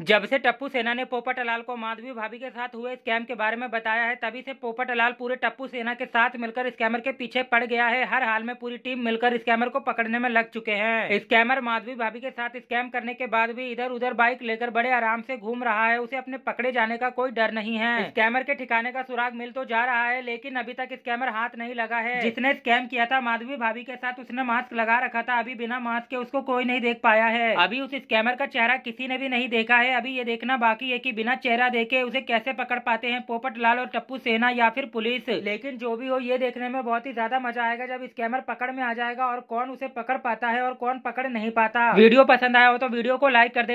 जब से टप्पू सेना ने पोपटलाल को माधवी भाभी के साथ हुए स्कैम के बारे में बताया है तभी से पोपटलाल पूरे टप्पू सेना के साथ मिलकर स्कैमर के पीछे पड़ गया है हर हाल में पूरी टीम मिलकर स्कैमर को पकड़ने में लग चुके हैं स्कैमर माधवी भाभी के साथ स्कैम करने के बाद भी इधर उधर बाइक लेकर बड़े आराम से घूम रहा है उसे अपने पकड़े जाने का कोई डर नहीं है स्कैमर के ठिकाने का सुराग मिल तो जा रहा है लेकिन अभी तक स्कैमर हाथ नहीं लगा है जिसने स्कैम किया था माधवी भाभी के साथ उसने मास्क लगा रखा था अभी बिना मास्क के उसको कोई नहीं देख पाया है अभी उस स्कैमर का चेहरा किसी ने भी नहीं देखा है अभी ये देखना बाकी है कि बिना चेहरा देखे उसे कैसे पकड़ पाते हैं पोपट लाल और टप्पू सेना या फिर पुलिस लेकिन जो भी हो ये देखने में बहुत ही ज्यादा मजा आएगा जब स्कैमर पकड़ में आ जाएगा और कौन उसे पकड़ पाता है और कौन पकड़ नहीं पाता वीडियो पसंद आया हो तो वीडियो को लाइक कर दे